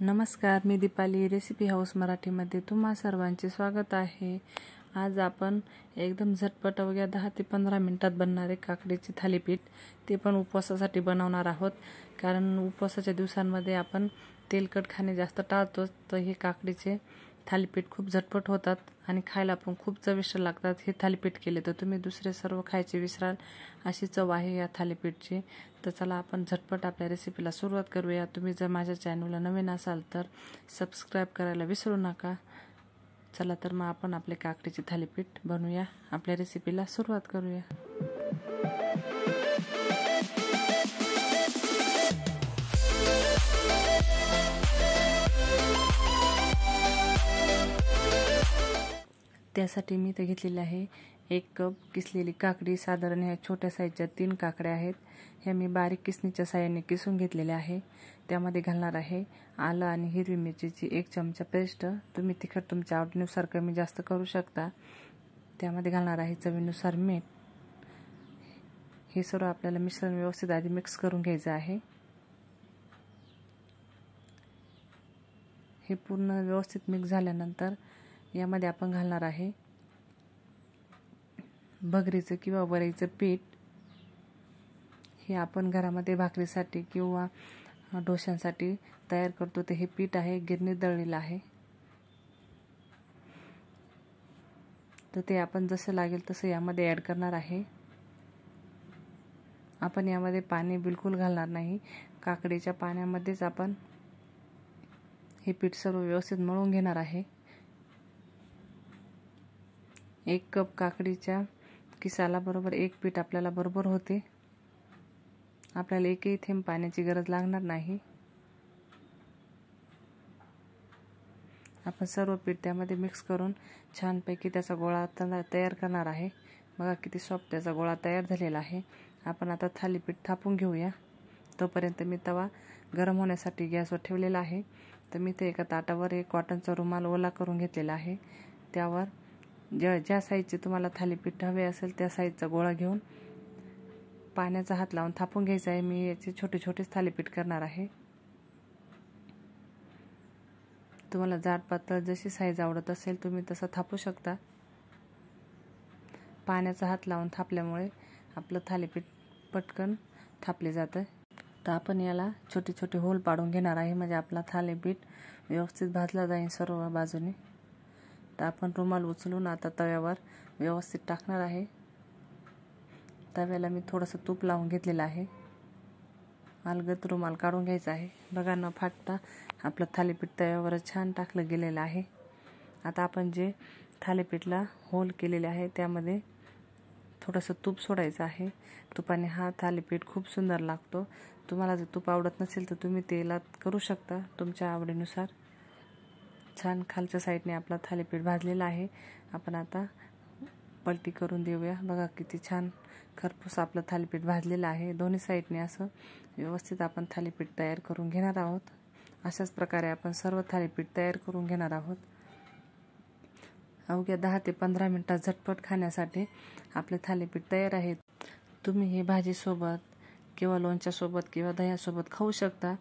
नमस्कार मी Deepali recipe house मराठीमध्ये तुम्हा सर्वांचे स्वागत आहे आज आपण एकदम झटपट अवघ्या दहा ते पंधरा मिनटात बनणारे काकडीचे थालीपीठ ते पण उपवासासाठी बनवणार आहोत कारण उपवासाच्या दिवसांमध्ये आपण तेलकट खाणे जास्त टाळतोच तर हे काकडीचे थालीपीठ खूप झटपट होतात आणि खायला पण खूप चविष्ट लागतात हे थालीपीठ केले तर तुम्ही दुसरे सर्व खायचे विसराल अशी चव आहे या थालीपीठची तर चला आपण झटपट आपल्या रेसिपीला सुरुवात करूया तुम्ही जर माझ्या चॅनलला नवीन असाल तर सबस्क्राईब करायला विसरू नका चला तर मग आपण आपले काकडीचे थालीपीठ बनवूया आपल्या रेसिपीला सुरुवात करूया त्यासाठी मी इथं घेतलेलं आहे एक कप किसलेली काकडी साधारण ह्या छोट्या साईजच्या तीन काकड्या आहेत ह्या मी बारीक किसणीच्या साह्याने किसून घेतलेल्या आहे त्यामध्ये घालणार आहे आलं आणि हिरवी मिरचीची एक चमचा पेस्ट तुम्ही तिखट तुमच्या आवडीनुसार कमी जास्त करू शकता त्यामध्ये घालणार आहे चवीनुसार मीठ हे सर्व आपल्याला मिश्रण व्यवस्थित आधी मिक्स करून घ्यायचं आहे हे पूर्ण व्यवस्थित मिक्स झाल्यानंतर यामध्ये आपण घालणार आहे भगरीचं किंवा वरईचं पीठ हे आपण घरामध्ये भाकरीसाठी किंवा डोश्यांसाठी तयार करतो ते हे पीठ आहे गिरणी दळलेलं आहे तर ते आपण जसं लागेल तसं यामध्ये ॲड करणार आहे आपण यामध्ये पाणी बिलकुल घालणार नाही काकडीच्या पाण्यामध्येच आपण हे पीठ सर्व व्यवस्थित मळून घेणार आहे एक कप काकडीच्या बरोबर एक पीठ आपल्याला बरोबर होते आपल्याला एकही थेंब पाण्याची गरज लागणार नाही आपण सर्व पीठ त्यामध्ये मिक्स करून छानपैकी त्याचा गोळा तयार करणार आहे बघा किती सॉफ्ट त्याचा गोळा तयार झालेला आहे आपण आता थालीपीठ थापून घेऊया तोपर्यंत मी तवा गरम होण्यासाठी गॅसवर ठेवलेला आहे तर मी ते एका ताटावर एक कॉटनचा रुमाल ओला करून घेतलेला आहे त्यावर ज्या ज्या साईजचे तुम्हाला थालीपीठ हवे असेल त्या साईजचा गोळा घेऊन पाण्याचा हात लावून थापून घ्यायचा आहे मी याचे छोटे छोटेच थालीपीठ करणार आहे तुम्हाला जाड पातळ जशी साईज आवडत असेल तुम्ही तसं थापू शकता पाण्याचा हात लावून थापल्यामुळे आपलं थालीपीठ पटकन थापले जातं तर आपण याला छोटे छोटे होल पाडून घेणार आहे म्हणजे आपला थालीपीठ व्यवस्थित भाजला जाईल सर्व बाजूने तर आपण रुमाल उचलून आता तव्यावर व्यवस्थित टाकणार आहे तव्याला मी थोडंसं तूप लावून घेतलेलं आहे अलगत रुमाल काढून घ्यायचा आहे बघा न फाटता आपलं थालीपीठ तव्यावरच छान टाकलं गेलेलं आहे आता आपण जे थालीपीठला होल केलेले आहे त्यामध्ये थोडंसं तूप सोडायचं आहे तुपाने हा थालीपीठ खूप सुंदर लागतो तुम्हाला जर तूप आवडत नसेल तर तुम्ही तेलात करू शकता तुमच्या आवडीनुसार छान खालच्या साईडने आपला थालीपीठ भाजलेला आहे आपण आता पलटी करून देऊया बघा किती छान खरपूस आपलं थालीपीठ भाजलेलं आहे दोन्ही साईडने असं व्यवस्थित आपण थालीपीठ तयार करून घेणार आहोत अशाच प्रकारे आपण सर्व थालीपीठ तयार करून घेणार आहोत अवघ्या दहा ते पंधरा मिनटात झटपट खाण्यासाठी आपले थालीपीठ तयार आहेत तुम्ही हे भाजीसोबत किंवा लोणच्यासोबत किंवा दह्यासोबत खाऊ शकता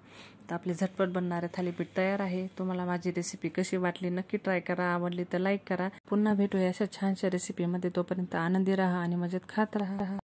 तर आपले झटपट बनणारे थालीपीठ तयार आहे तुम्हाला माझी रेसिपी कशी वाटली नक्की ट्राय करा आवडली तर लाईक करा पुन्हा भेटूया अशा छानशा रेसिपीमध्ये तोपर्यंत आनंदी राहा आणि मजेत खात राहा